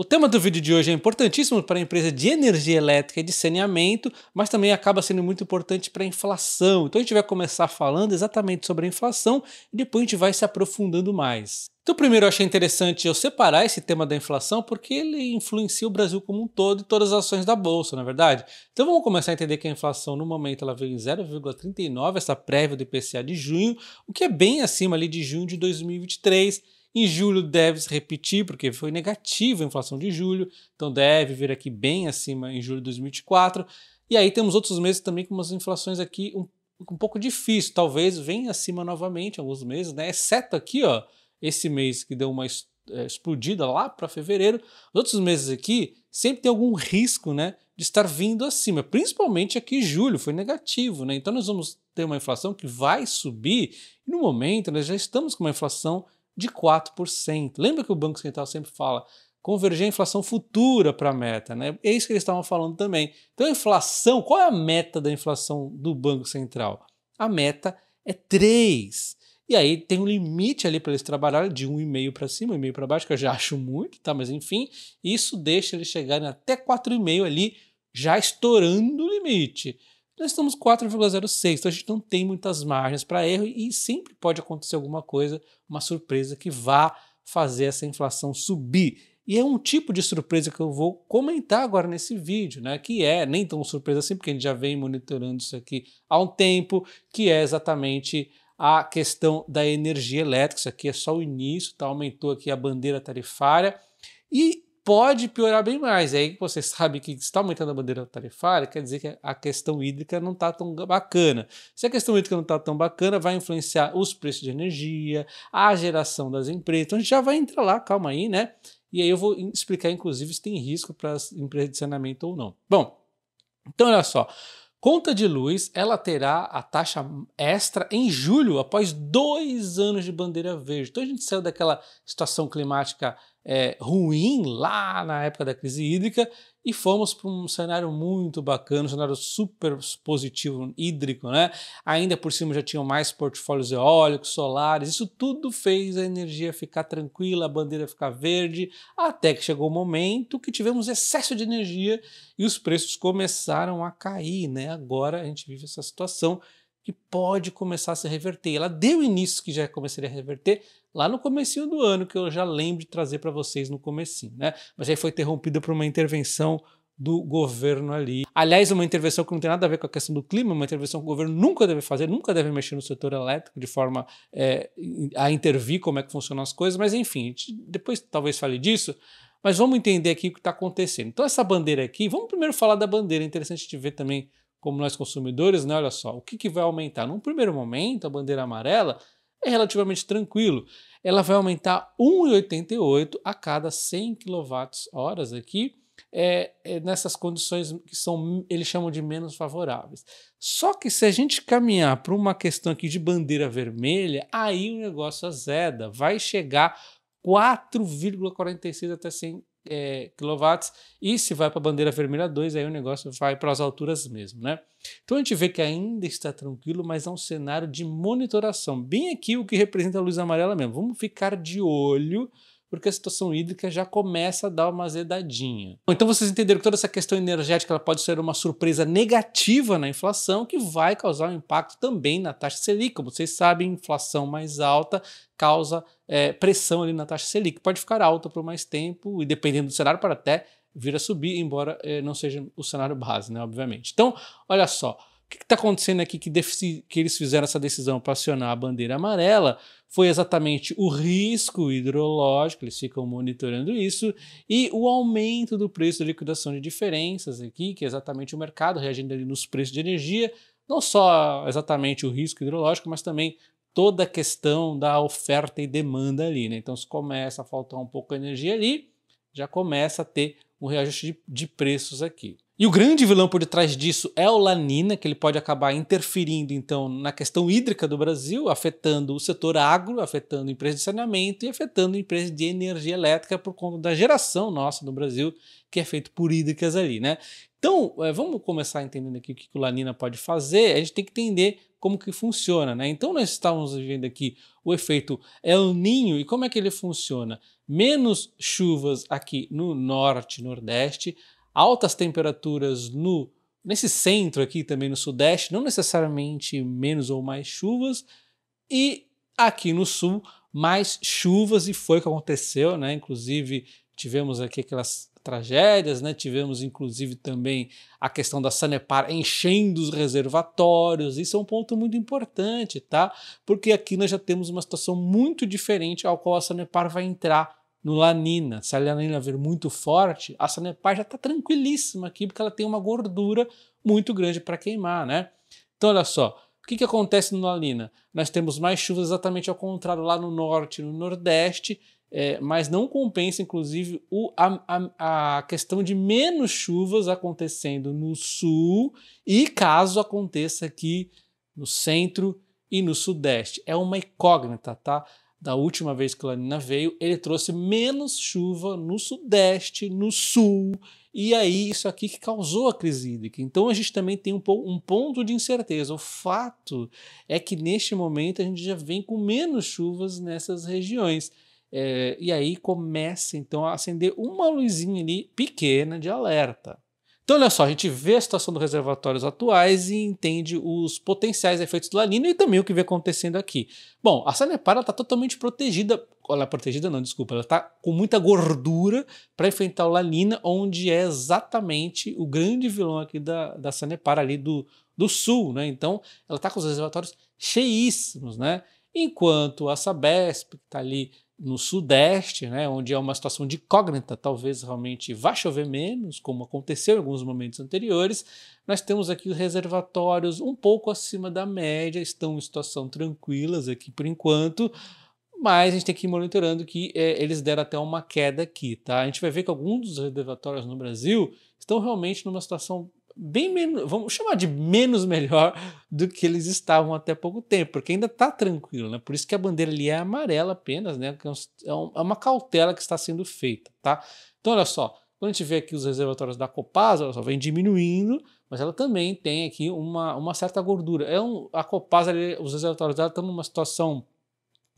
O tema do vídeo de hoje é importantíssimo para a empresa de energia elétrica e de saneamento, mas também acaba sendo muito importante para a inflação. Então a gente vai começar falando exatamente sobre a inflação e depois a gente vai se aprofundando mais. Então, primeiro, eu achei interessante eu separar esse tema da inflação porque ele influencia o Brasil como um todo e todas as ações da Bolsa, na é verdade? Então, vamos começar a entender que a inflação, no momento, ela veio em 0,39, essa prévia do IPCA de junho, o que é bem acima ali de junho de 2023 em julho deve se repetir, porque foi negativa a inflação de julho, então deve vir aqui bem acima em julho de 2024. E aí temos outros meses também com umas inflações aqui um, um pouco difícil, talvez venha acima novamente alguns meses, né? Exceto aqui, ó, esse mês que deu uma é, explodida lá para fevereiro. Os outros meses aqui sempre tem algum risco, né, de estar vindo acima, principalmente aqui julho, foi negativo, né? Então nós vamos ter uma inflação que vai subir e no momento nós já estamos com uma inflação de 4%. Lembra que o Banco Central sempre fala convergir a inflação futura para a meta, né? É isso que eles estavam falando também. Então, a inflação, qual é a meta da inflação do Banco Central? A meta é 3. E aí tem um limite ali para eles trabalharem de 1,5 para cima, 1,5 para baixo, que eu já acho muito, tá? Mas enfim, isso deixa eles chegarem até 4,5 ali, já estourando o limite. Nós estamos 4,06, então a gente não tem muitas margens para erro e sempre pode acontecer alguma coisa, uma surpresa que vá fazer essa inflação subir. E é um tipo de surpresa que eu vou comentar agora nesse vídeo, né? Que é nem tão surpresa assim, porque a gente já vem monitorando isso aqui há um tempo, que é exatamente a questão da energia elétrica. Isso aqui é só o início, tá? Aumentou aqui a bandeira tarifária. E pode piorar bem mais. aí você sabe que está aumentando a bandeira tarifária, quer dizer que a questão hídrica não está tão bacana. Se a questão hídrica não está tão bacana, vai influenciar os preços de energia, a geração das empresas. Então a gente já vai entrar lá, calma aí, né? E aí eu vou explicar, inclusive, se tem risco para as empresas de saneamento ou não. Bom, então olha só. Conta de luz, ela terá a taxa extra em julho, após dois anos de bandeira verde. Então a gente saiu daquela situação climática é, ruim lá na época da crise hídrica e fomos para um cenário muito bacana, um cenário super positivo hídrico, né? Ainda por cima já tinham mais portfólios eólicos, solares, isso tudo fez a energia ficar tranquila, a bandeira ficar verde, até que chegou o momento que tivemos excesso de energia e os preços começaram a cair, né? Agora a gente vive essa situação que pode começar a se reverter. Ela deu início que já começaria a reverter lá no comecinho do ano, que eu já lembro de trazer para vocês no comecinho, né? Mas aí foi interrompida por uma intervenção do governo ali. Aliás, uma intervenção que não tem nada a ver com a questão do clima, uma intervenção que o governo nunca deve fazer, nunca deve mexer no setor elétrico de forma é, a intervir como é que funcionam as coisas, mas enfim, depois talvez fale disso, mas vamos entender aqui o que está acontecendo. Então, essa bandeira aqui, vamos primeiro falar da bandeira, é interessante de ver também como nós consumidores, né? Olha só, o que, que vai aumentar? Num primeiro momento, a bandeira amarela é relativamente tranquilo. Ela vai aumentar 1,88 a cada 100 kWh aqui, é, é, nessas condições que são, eles chamam de menos favoráveis. Só que se a gente caminhar para uma questão aqui de bandeira vermelha, aí o negócio azeda, vai chegar 4,46 até 100 é, quilowatts. E se vai para a bandeira vermelha 2, aí o negócio vai para as alturas mesmo, né? Então a gente vê que ainda está tranquilo, mas é um cenário de monitoração. Bem aqui o que representa a luz amarela mesmo. Vamos ficar de olho porque a situação hídrica já começa a dar uma azedadinha. Então vocês entenderam que toda essa questão energética ela pode ser uma surpresa negativa na inflação, que vai causar um impacto também na taxa Selic. Como vocês sabem, inflação mais alta causa é, pressão ali na taxa Selic. Pode ficar alta por mais tempo e, dependendo do cenário, para até vir a subir, embora é, não seja o cenário base, né, obviamente. Então, olha só que está acontecendo aqui que, que eles fizeram essa decisão para acionar a bandeira amarela foi exatamente o risco hidrológico, eles ficam monitorando isso, e o aumento do preço de liquidação de diferenças aqui, que é exatamente o mercado reagindo ali nos preços de energia, não só exatamente o risco hidrológico, mas também toda a questão da oferta e demanda ali, né? Então, se começa a faltar um pouco de energia ali, já começa a ter um reajuste de, de preços aqui. E o grande vilão por detrás disso é o Lanina, que ele pode acabar interferindo então na questão hídrica do Brasil, afetando o setor agro, afetando empresas de saneamento e afetando empresas de energia elétrica por conta da geração nossa no Brasil, que é feito por hídricas ali, né? Então, é, vamos começar entendendo aqui o que o Lanina pode fazer. A gente tem que entender como que funciona, né? Então, nós estávamos vivendo aqui o efeito El Ninho e como é que ele funciona? Menos chuvas aqui no norte, nordeste, altas temperaturas no nesse centro aqui também no sudeste, não necessariamente menos ou mais chuvas, e aqui no sul mais chuvas e foi o que aconteceu, né? Inclusive tivemos aqui aquelas tragédias, né? Tivemos inclusive também a questão da Sanepar enchendo os reservatórios. Isso é um ponto muito importante, tá? Porque aqui nós já temos uma situação muito diferente ao qual a Sanepar vai entrar no lanina, se a lanina vir muito forte, a sanepar já está tranquilíssima aqui, porque ela tem uma gordura muito grande para queimar, né? Então, olha só, o que, que acontece no lanina? Nós temos mais chuvas exatamente ao contrário, lá no norte no nordeste, é, mas não compensa, inclusive, o, a, a, a, questão de menos chuvas acontecendo no sul e caso aconteça aqui no centro e no sudeste. É uma incógnita, tá? da última vez que o Lanina veio, ele trouxe menos chuva no sudeste, no sul, e aí isso aqui que causou a crise hídrica. Então a gente também tem um, um ponto de incerteza. O fato é que neste momento a gente já vem com menos chuvas nessas regiões. É, e aí começa então a acender uma luzinha ali pequena de alerta. Então, olha só, a gente vê a situação dos reservatórios atuais e entende os potenciais efeitos do Lanino e também o que vem acontecendo aqui. Bom, a Sanepar está totalmente protegida, ela protegida não, desculpa, ela está com muita gordura para enfrentar o Lanina, onde é exatamente o grande vilão aqui da, da Sanepar ali do, do sul, né? Então, ela está com os reservatórios cheíssimos, né? Enquanto a Sabesp, que está ali no Sudeste, né, onde é uma situação de incógnita, talvez realmente vá chover menos, como aconteceu em alguns momentos anteriores, nós temos aqui os reservatórios um pouco acima da média, estão em situação tranquilas aqui por enquanto, mas a gente tem que ir monitorando que é, eles deram até uma queda aqui, tá? A gente vai ver que alguns dos reservatórios no Brasil estão realmente numa situação bem menos, vamos chamar de menos melhor do que eles estavam até pouco tempo, porque ainda está tranquilo, né? Por isso que a bandeira ali é amarela apenas, né? É, é, é uma cautela que está sendo feita, tá? Então, olha só, quando a gente vê aqui os reservatórios da Copasa, ela só vem diminuindo, mas ela também tem aqui uma, uma certa gordura. É um, a Copasa, os reservatórios dela estão numa situação.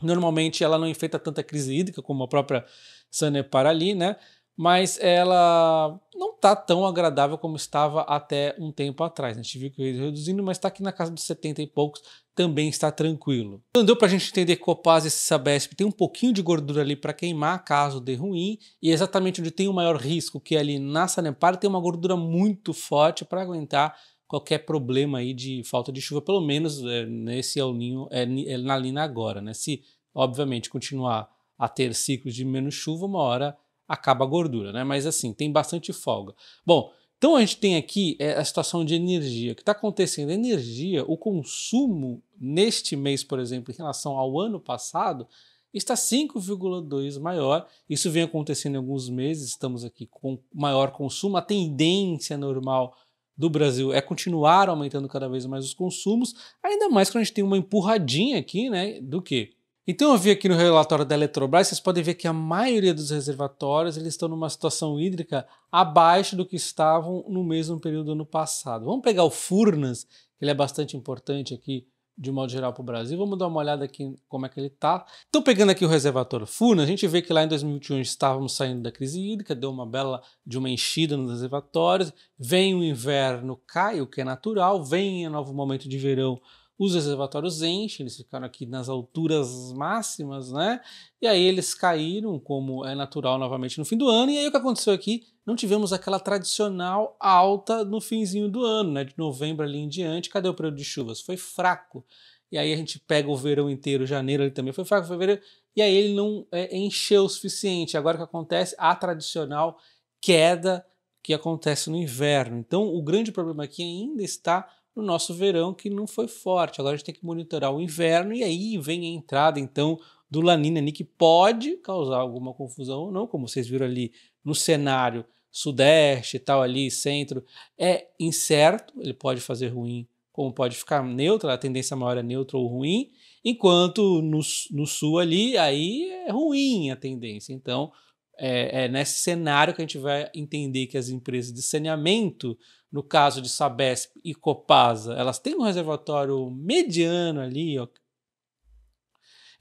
Normalmente ela não enfrenta tanta crise hídrica como a própria Sanepar ali, né? mas ela não está tão agradável como estava até um tempo atrás. A gente viu que veio reduzindo, mas está aqui na casa dos 70 e poucos, também está tranquilo. Então deu para a gente entender que Copaz e Sabesp tem um pouquinho de gordura ali para queimar caso dê ruim, e exatamente onde tem o maior risco, que é ali na Sanepar, tem uma gordura muito forte para aguentar qualquer problema aí de falta de chuva, pelo menos é, nesse El Ninho, é, é na linha agora. Né? Se, obviamente, continuar a ter ciclos de menos chuva, uma hora acaba a gordura, né? Mas assim, tem bastante folga. Bom, então a gente tem aqui é, a situação de energia. O que está acontecendo? energia, o consumo neste mês, por exemplo, em relação ao ano passado, está 5,2 maior. Isso vem acontecendo em alguns meses, estamos aqui com maior consumo. A tendência normal do Brasil é continuar aumentando cada vez mais os consumos, ainda mais quando a gente tem uma empurradinha aqui, né, do que então eu vi aqui no relatório da Eletrobras, vocês podem ver que a maioria dos reservatórios eles estão numa situação hídrica abaixo do que estavam no mesmo período do ano passado. Vamos pegar o Furnas, que ele é bastante importante aqui de modo geral para o Brasil. Vamos dar uma olhada aqui como é que ele está. Então pegando aqui o reservatório Furnas, a gente vê que lá em 2021 estávamos saindo da crise hídrica, deu uma bela de uma enchida nos reservatórios, vem o inverno, cai, o que é natural, vem um novo momento de verão, os reservatórios enchem, eles ficaram aqui nas alturas máximas, né? E aí eles caíram, como é natural, novamente no fim do ano. E aí o que aconteceu aqui? Não tivemos aquela tradicional alta no finzinho do ano, né? De novembro ali em diante. Cadê o período de chuvas? Foi fraco. E aí a gente pega o verão inteiro, janeiro ele também foi fraco, fevereiro, e aí ele não é, encheu o suficiente. Agora o que acontece? A tradicional queda que acontece no inverno. Então o grande problema aqui ainda está no nosso verão que não foi forte. Agora a gente tem que monitorar o inverno e aí vem a entrada então do Lanina ali que pode causar alguma confusão ou não, como vocês viram ali no cenário sudeste e tal ali, centro, é incerto, ele pode fazer ruim, como pode ficar neutro, a tendência maior é neutro ou ruim, enquanto no, no sul ali, aí é ruim a tendência. Então, é, é nesse cenário que a gente vai entender que as empresas de saneamento, no caso de Sabesp e Copasa, elas têm um reservatório mediano ali, ó,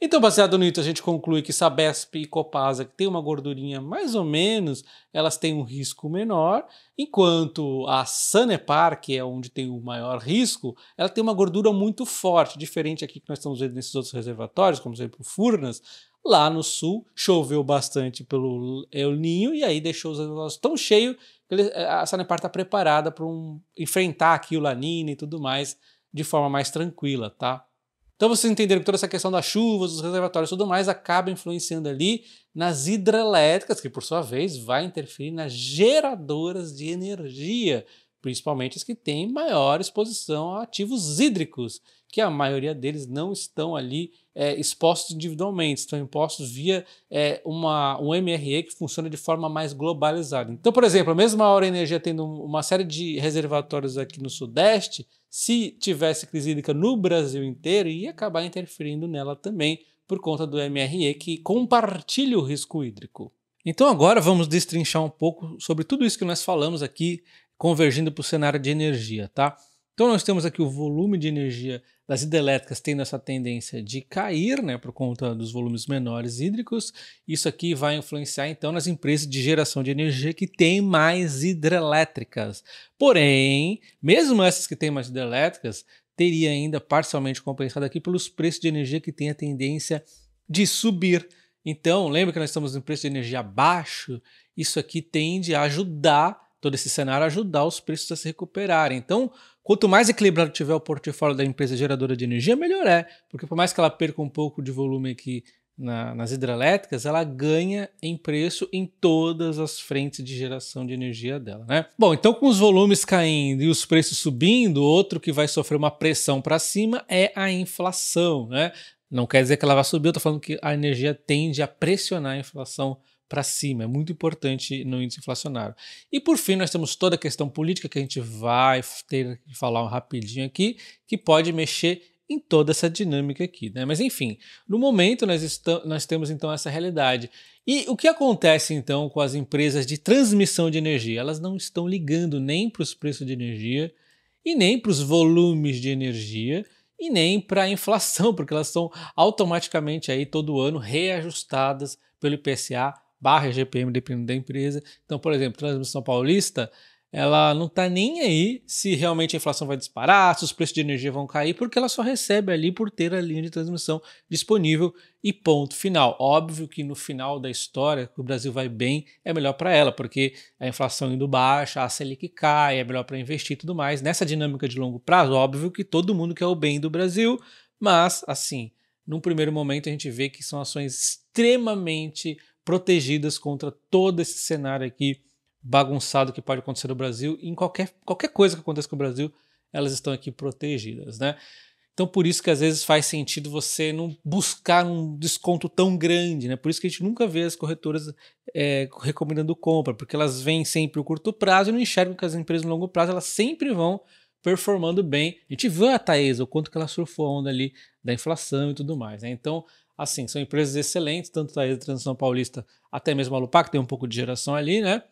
então, baseado nisso, a gente conclui que Sabesp e Copasa, que tem uma gordurinha mais ou menos, elas têm um risco menor, enquanto a Sanepar, que é onde tem o maior risco, ela tem uma gordura muito forte, diferente aqui que nós estamos vendo nesses outros reservatórios, como por exemplo Furnas, Lá no sul, choveu bastante pelo El Ninho e aí deixou os negócios tão cheios que ele, eh, a Sanepar está preparada para um, enfrentar aqui o Lanina e tudo mais de forma mais tranquila, tá? Então vocês entenderam que toda essa questão das chuvas, dos reservatórios e tudo mais acaba influenciando ali nas hidrelétricas, que por sua vez vai interferir nas geradoras de energia, principalmente as que têm maior exposição a ativos hídricos, que a maioria deles não estão ali é, expostos individualmente, estão impostos via é, uma, um MRE que funciona de forma mais globalizada. Então, por exemplo, a mesma hora energia tendo uma série de reservatórios aqui no Sudeste, se tivesse crise hídrica no Brasil inteiro, ia acabar interferindo nela também por conta do MRE que compartilha o risco hídrico. Então agora vamos destrinchar um pouco sobre tudo isso que nós falamos aqui convergindo para o cenário de energia, tá? Então nós temos aqui o volume de energia das hidrelétricas tendo essa tendência de cair, né, por conta dos volumes menores hídricos. Isso aqui vai influenciar então nas empresas de geração de energia que têm mais hidrelétricas. Porém, mesmo essas que têm mais hidrelétricas, teria ainda parcialmente compensado aqui pelos preços de energia que têm a tendência de subir. Então, lembra que nós estamos em preço de energia baixo? Isso aqui tende a ajudar todo esse cenário ajudar os preços a se recuperarem. Então, quanto mais equilibrado tiver o portfólio da empresa geradora de energia, melhor é, porque por mais que ela perca um pouco de volume aqui na, nas hidrelétricas, ela ganha em preço em todas as frentes de geração de energia dela, né? Bom, então com os volumes caindo e os preços subindo, outro que vai sofrer uma pressão para cima é a inflação, né? Não quer dizer que ela vai subir, eu estou falando que a energia tende a pressionar a inflação para cima. É muito importante no índice inflacionário. E por fim, nós temos toda a questão política que a gente vai ter que falar rapidinho aqui, que pode mexer em toda essa dinâmica aqui, né? Mas enfim, no momento nós, estamos, nós temos então essa realidade. E o que acontece então com as empresas de transmissão de energia? Elas não estão ligando nem para os preços de energia e nem para os volumes de energia e nem para a inflação, porque elas são automaticamente aí todo ano reajustadas pelo IPCA barra GPM, dependendo da empresa. Então, por exemplo, Transmissão Paulista, ela não está nem aí se realmente a inflação vai disparar, se os preços de energia vão cair, porque ela só recebe ali por ter a linha de transmissão disponível e ponto final. Óbvio que no final da história, o Brasil vai bem, é melhor para ela, porque a inflação indo baixa, a Selic cai, é melhor para investir e tudo mais. Nessa dinâmica de longo prazo, óbvio que todo mundo quer o bem do Brasil, mas assim, num primeiro momento a gente vê que são ações extremamente protegidas contra todo esse cenário aqui bagunçado que pode acontecer no Brasil. Em qualquer, qualquer coisa que aconteça com o Brasil, elas estão aqui protegidas, né? Então, por isso que às vezes faz sentido você não buscar um desconto tão grande, né? Por isso que a gente nunca vê as corretoras é, recomendando compra, porque elas vêm sempre o curto prazo e não enxergam que as empresas no longo prazo elas sempre vão performando bem. A gente viu a Taesa, o quanto que ela surfou a onda ali da inflação e tudo mais, né? Então, assim, são empresas excelentes, tanto da Transição Paulista, até mesmo a Lupac, tem um pouco de geração ali, né?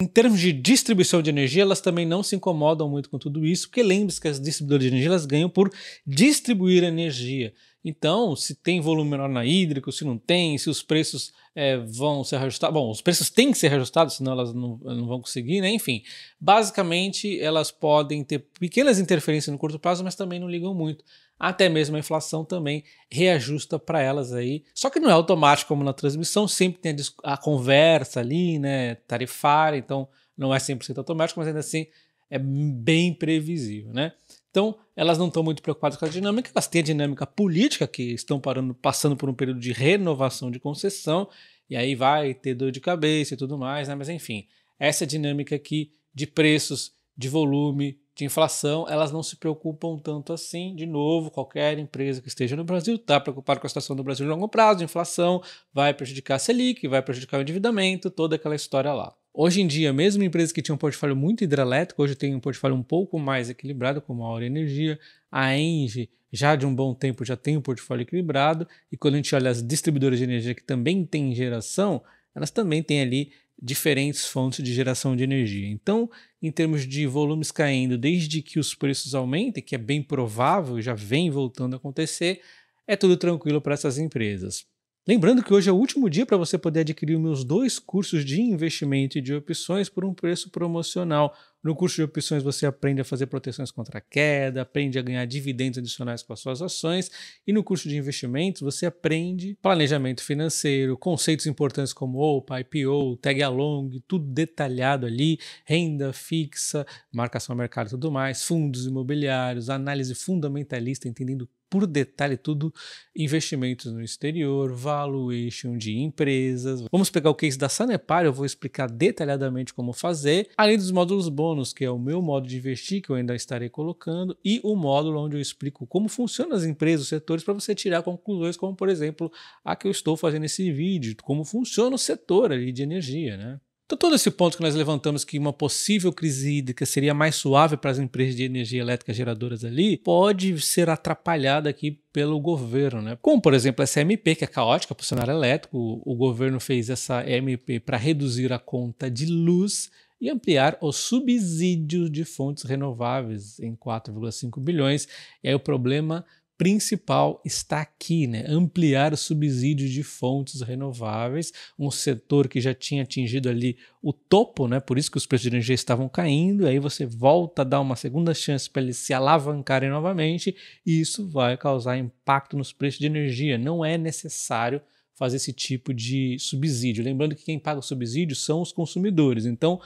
Em termos de distribuição de energia, elas também não se incomodam muito com tudo isso, porque lembre-se que as distribuidoras de energia elas ganham por distribuir energia. Então, se tem volume menor na hídrica, se não tem, se os preços é, vão ser ajustados. Bom, os preços têm que ser ajustados, senão elas não, não vão conseguir, né? Enfim, basicamente elas podem ter pequenas interferências no curto prazo, mas também não ligam muito até mesmo a inflação também reajusta para elas aí. Só que não é automático como na transmissão, sempre tem a, a conversa ali, né, tarifária, então não é 100% automático, mas ainda assim é bem previsível, né? Então, elas não estão muito preocupadas com a dinâmica, elas têm a dinâmica política, que estão parando, passando por um período de renovação de concessão, e aí vai ter dor de cabeça e tudo mais, né? Mas enfim, essa dinâmica aqui de preços, de volume, de inflação, elas não se preocupam tanto assim. De novo, qualquer empresa que esteja no Brasil está preocupada com a situação do Brasil de longo prazo, inflação, vai prejudicar a Selic, vai prejudicar o endividamento, toda aquela história lá. Hoje em dia, mesmo empresas que tinham um portfólio muito hidrelétrico, hoje tem um portfólio um pouco mais equilibrado, como a Aura Energia, a Engie já de um bom tempo já tem um portfólio equilibrado, e quando a gente olha as distribuidoras de energia que também têm geração, elas também têm ali diferentes fontes de geração de energia. Então, em termos de volumes caindo, desde que os preços aumentem, que é bem provável, já vem voltando a acontecer, é tudo tranquilo para essas empresas. Lembrando que hoje é o último dia para você poder adquirir meus dois cursos de investimento e de opções por um preço promocional. No curso de opções, você aprende a fazer proteções contra a queda, aprende a ganhar dividendos adicionais com as suas ações. E no curso de investimentos, você aprende planejamento financeiro, conceitos importantes como OPA, IPO, tag along, tudo detalhado ali, renda fixa, marcação a mercado e tudo mais, fundos imobiliários, análise fundamentalista, entendendo por detalhe tudo, investimentos no exterior, valuation de empresas. Vamos pegar o case da Sanepar, eu vou explicar detalhadamente como fazer, além dos módulos bônus, que é o meu modo de investir, que eu ainda estarei colocando, e o módulo onde eu explico como funcionam as empresas, os setores, para você tirar conclusões, como por exemplo a que eu estou fazendo esse vídeo, como funciona o setor ali de energia, né? Então, todo esse ponto que nós levantamos que uma possível crise hídrica seria mais suave para as empresas de energia elétrica geradoras ali, pode ser atrapalhada aqui pelo governo, né? Como, por exemplo, essa MP, que é caótica para o cenário elétrico, o, o governo fez essa MP para reduzir a conta de luz e ampliar os subsídios de fontes renováveis em 4,5 bilhões. E aí o problema principal está aqui, né? Ampliar o subsídio de fontes renováveis, um setor que já tinha atingido ali o topo, né? Por isso que os preços de energia estavam caindo, aí você volta a dar uma segunda chance para eles se alavancarem novamente, e isso vai causar impacto nos preços de energia. Não é necessário fazer esse tipo de subsídio. Lembrando que quem paga o subsídio são os consumidores. Então,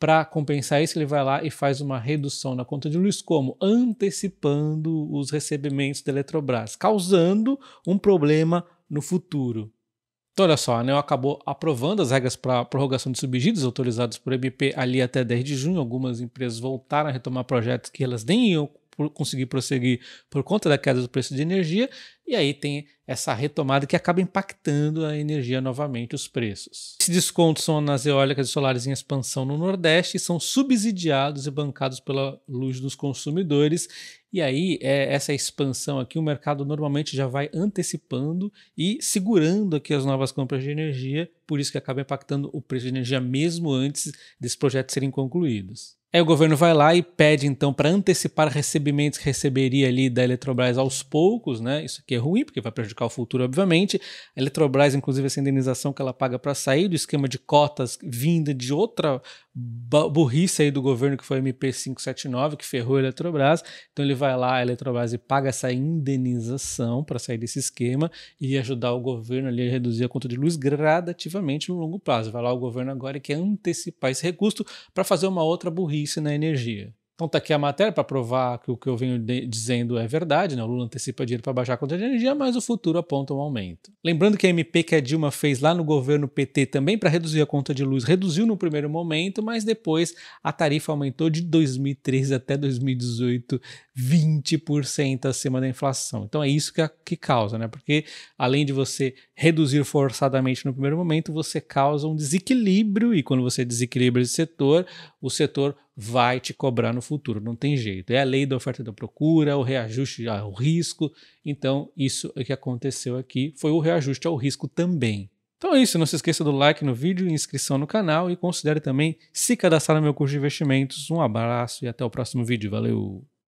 para compensar isso, ele vai lá e faz uma redução na conta de luz, como antecipando os recebimentos da Eletrobras, causando um problema no futuro. Então, olha só, a ANEL acabou aprovando as regras para prorrogação de subsídios autorizados por MP ali até 10 de junho. Algumas empresas voltaram a retomar projetos que elas nem iam conseguir prosseguir por conta da queda do preço de energia, e aí tem essa retomada que acaba impactando a energia novamente, os preços. Esses descontos são nas eólicas e solares em expansão no Nordeste e são subsidiados e bancados pela luz dos consumidores. E aí, é, essa expansão aqui, o mercado normalmente já vai antecipando e segurando aqui as novas compras de energia, por isso que acaba impactando o preço de energia mesmo antes desses projetos serem concluídos. Aí o governo vai lá e pede então para antecipar recebimentos que receberia ali da Eletrobras aos poucos, né? Isso aqui é ruim porque vai prejudicar o futuro, obviamente. A Eletrobras, inclusive, essa indenização que ela paga para sair do esquema de cotas vinda de outra burrice aí do governo que foi a MP 579 que ferrou a Eletrobras. Então ele vai lá, a Eletrobras e paga essa indenização para sair desse esquema e ajudar o governo ali a reduzir a conta de luz gradativamente no longo prazo. Vai lá o governo agora e quer antecipar esse recurso para fazer uma outra burrice burrice na energia. Então tá aqui a matéria para provar que o que eu venho dizendo é verdade, né? O Lula antecipa dinheiro para baixar a conta de energia, mas o futuro aponta um aumento. Lembrando que a MP que a Dilma fez lá no governo PT também para reduzir a conta de luz, reduziu no primeiro momento, mas depois a tarifa aumentou de 2013 até 2018 20% acima da inflação. Então é isso que, a, que causa, né? Porque além de você reduzir forçadamente no primeiro momento, você causa um desequilíbrio e quando você desequilibra esse setor, o setor vai te cobrar no futuro, não tem jeito. É a lei da oferta e da procura, o reajuste ao ah, risco. Então, isso é que aconteceu aqui foi o reajuste ao risco também. Então é isso, não se esqueça do like no vídeo, inscrição no canal e considere também se cadastrar no meu curso de investimentos. Um abraço e até o próximo vídeo. Valeu!